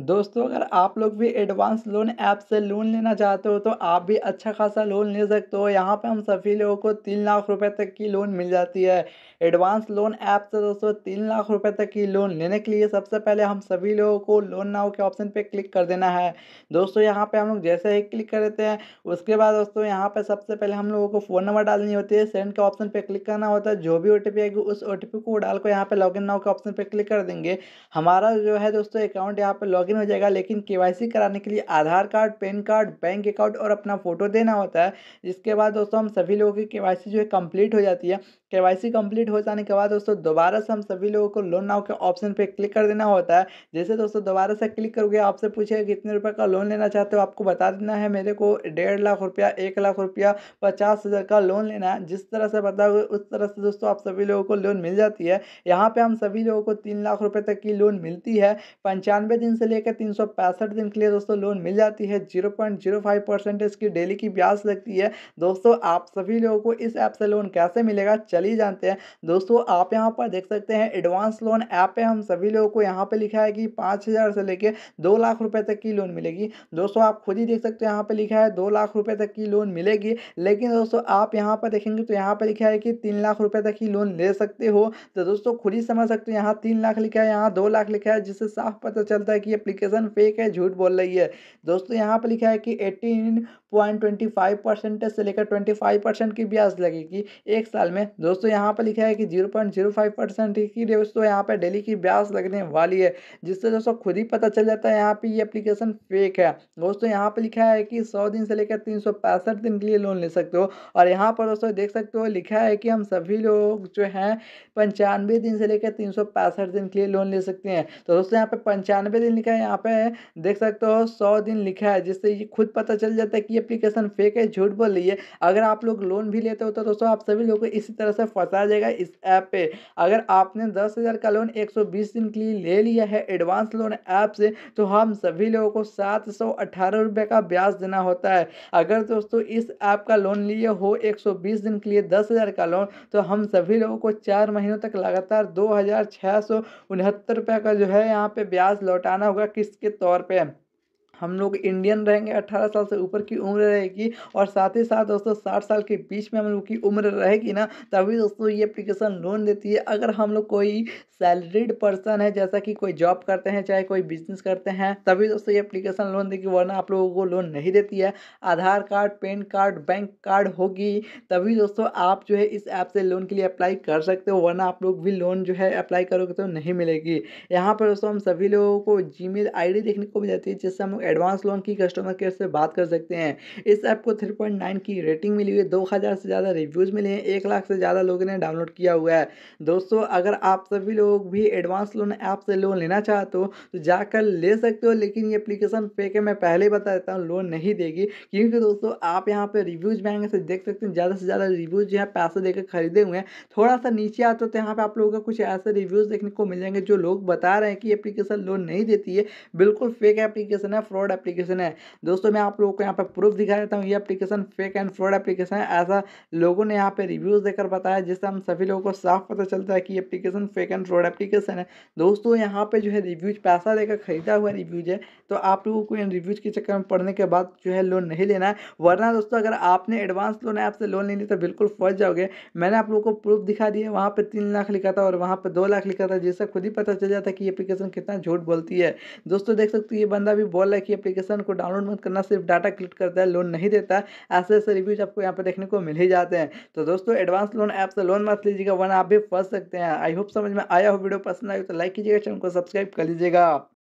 दोस्तों अगर आप लोग भी एडवांस लोन ऐप से लोन लेना चाहते हो तो आप भी अच्छा खासा लोन ले सकते हो यहाँ पे हम सभी लोगों को तीन लाख रुपए तक की लोन मिल जाती है एडवांस लोन ऐप से दोस्तों तीन लाख रुपए तक की लोन लेने के लिए सबसे पहले हम सभी लोगों को लोन नाव के ऑप्शन पे क्लिक कर देना है दोस्तों यहाँ पर हम लोग जैसे ही क्लिक कर देते हैं उसके बाद दोस्तों यहाँ पर सबसे पहले हम लोगों को फ़ोन नंबर डालनी होती है सेंड के ऑप्शन पर क्लिक करना होता है जो भी ओ आएगी उस ओ को डाल को यहाँ पर लॉग नाव के ऑप्शन पर क्लिक कर देंगे हमारा जो है दोस्तों अकाउंट यहाँ पर लॉगिन हो जाएगा लेकिन केवाईसी कराने के लिए Aadhaar card PAN card bank account और अपना फ़ोटो देना होता है जिसके बाद दोस्तों हम सभी लोगों की केवाईसी जो है कंप्लीट हो जाती है केवाईसी कंप्लीट हो जाने के बाद दोस्तों दोबारा से हम सभी लोगों को लोन नाव के ऑप्शन पर क्लिक कर देना होता है जैसे दोस्तों दोबारा से क्लिक करोगे आपसे पूछेगा कितने रुपये का लोन लेना चाहते हो आपको बता देना है मेरे को डेढ़ लाख रुपया एक लाख रुपया पचास हज़ार का लोन लेना है जिस तरह से बताओगे उस तरह से दोस्तों आप सभी लोगों को लोन मिल जाती है यहाँ पर हम सभी लोगों को तीन लाख रुपये तक की लोन मिलती है पंचानवे दिन से लेकर तीन दिन के लिए दोस्तों लोन मिल जाती है जीरो पॉइंट की डेली की ब्याज लगती है दोस्तों आप सभी लोगों को इस ऐप से लोन कैसे मिलेगा चलिए जानते हैं दोस्तों आप यहाँ पर देख सकते हैं एडवांस लोन ऐप पे हम सभी लोगों को यहाँ पे लिखा है कि पाँच हज़ार से लेके दो लाख रुपए तक की लोन मिलेगी दोस्तों आप खुद ही देख सकते हैं यहाँ पे लिखा है दो लाख रुपए तक की लोन मिलेगी लेकिन दोस्तों आप यहाँ पर देखेंगे तो यहाँ पर लिखा है कि तीन लाख रुपए तक की लोन ले सकते हो तो दोस्तों खुद ही समझ सकते हो यहाँ तीन लाख लिखा है यहाँ दो लाख लिखा है जिससे साफ पता चलता है कि ये एप्लीकेशन फेक है झूठ बोल रही है दोस्तों यहाँ पर लिखा है कि eighteen point twenty five percentage से लेकर ट्वेंटी फाइव परसेंट की ब्याज लगेगी एक साल में दोस्तों यहाँ पर लिखा है कि zero point zero five percent की दोस्तों यहाँ पर डेली की ब्याज लगने वाली है जिससे दोस्तों खुद ही पता चल जाता है यहाँ पर ये अप्लीकेशन फेक है दोस्तों यहाँ पर लिखा है कि सौ दिन से लेकर तीन सौ पैंसठ दिन के लिए लोन ले सकते हो और यहाँ पर दोस्तों देख सकते हो लिखा है कि हम सभी लोग जो हैं पंचानवे दिन से लेकर तीन सौ पैंसठ दिन के लिए लोन ले सकते हैं तो दोस्तों यहाँ पे पंचानवे दिन लिखा है यहाँ पे देख सकते हो सौ दिन लिखा है जिससे ये खुद पता चल जाता है कि ये एप्लीकेशन फेक है झूठ बोल रही है अगर आप लोग लोन भी लेते हो तो दोस्तों आप सभी लोगों को इसी तरह से फंसा जाएगा इस ऐप पे अगर आपने दस हज़ार का लोन एक सौ बीस दिन के लिए ले लिया है एडवांस लोन ऐप से तो हम सभी लोगों को सात सौ अठारह रुपये का ब्याज देना होता है अगर दोस्तों इस ऐप का लोन लिए हो एक सौ बीस दिन के लिए दस हज़ार का लोन तो हम सभी लोगों को चार महीनों तक लगातार दो हज़ार छः सौ उनहत्तर रुपये का जो है यहाँ पे ब्याज लौटाना होगा किस्त के तौर पे हम लोग इंडियन रहेंगे अट्ठारह साल से ऊपर की उम्र रहेगी और साथ ही साथ दोस्तों साठ साल के बीच में हम लोग की उम्र रहेगी ना तभी दोस्तों ये अप्लीकेशन लोन देती है अगर हम लोग कोई सैलरीड पर्सन है जैसा कि कोई जॉब करते हैं चाहे कोई बिजनेस करते हैं तभी दोस्तों ये अप्लीकेशन लोन देगी वरना आप लोगों को लोन नहीं देती है Aadhaar card PAN card bank card होगी तभी दोस्तों आप जो है इस ऐप से लोन के लिए अप्लाई कर सकते हो वरना आप लोग भी लोन जो है अप्लाई करोगे तो नहीं मिलेगी यहाँ पर दोस्तों हम सभी लोगों को जी मेल देखने को भी जाती है जिससे हम लोग एडवांस लोन की कस्टमर केयर से बात कर सकते हैं इस ऐप को थ्री पॉइंट नाइन की रेटिंग मिली हुई है दो हज़ार से ज़्यादा रिव्यूज़ मिले हैं एक लाख से ज़्यादा लोगों ने डाउनलोड किया हुआ है दोस्तों अगर आप सभी लोग भी एडवांस लोन ऐप से लोन लेना चाहते हो तो जाकर ले सकते हो लेकिन ये अप्लीकेशन पे के मैं पहले ही बता देता हूँ लोन नहीं देगी क्योंकि दोस्तों आप यहाँ पर रिव्यूज़ बैंक से देख सकते हैं ज़्यादा से ज़्यादा रिव्यूज़ जो है पैसे देकर खरीदे हुए हैं थोड़ा सा नीचे आते हो तो यहाँ पर आप लोगों का कुछ ऐसे रिव्यूज़ देखने को मिल जाएंगे जो लोग बता रहे हैं कि अप्लीकेशन लोन नहीं देती है बिल्कुल फेक एप्लीकेशन है फ्रॉड फ्रॉड एप्लीकेशन है दोस्तों मैं आप लोगों को यहाँ पर प्रूफ दिखा देता हूँ ये application fake and fraud application है ऐसा लोगों ने यहाँ पर रिव्यूज़ देकर बताया जिससे हम सभी लोगों को साफ पता चलता है कि application fake and fraud application है दोस्तों यहाँ पर जो है रिव्यूज पैसा देकर खरीदा हुआ रिव्यूज है तो आप लोगों को इन रिव्यूज के चक्कर में पढ़ने के बाद जो है लोन नहीं लेना है वरना दोस्तों अगर आपने एडवांस लोन ऐप से लोन ले लिया तो बिल्कुल फंस जाओगे मैंने आप लोगों को प्रूफ दिखा दिया वहाँ पर तीन लाख लिखा था और वहाँ पर दो लाख लिखा था जिससे खुद ही पता चल जाता कि एप्लीकेशन कितना झूठ बोलती है दोस्तों देख सकते हो ये बंदा भी बोल रहा है कि एप्लीकेशन को डाउनलोड मत करना सिर्फ डाटा क्लिक करता है लोन नहीं देता ऐसे ऐसे रिव्यूज आपको यहाँ पर देखने को मिल ही जाते हैं तो दोस्तों एडवांस लोन ऐप से लोन मत लीजिएगा वन आप भी फंस सकते हैं आई होप समझ में आया हो वीडियो पसंद आए तो लाइक कीजिएगा चैनल को सब्सक्राइब कर लीजिएगा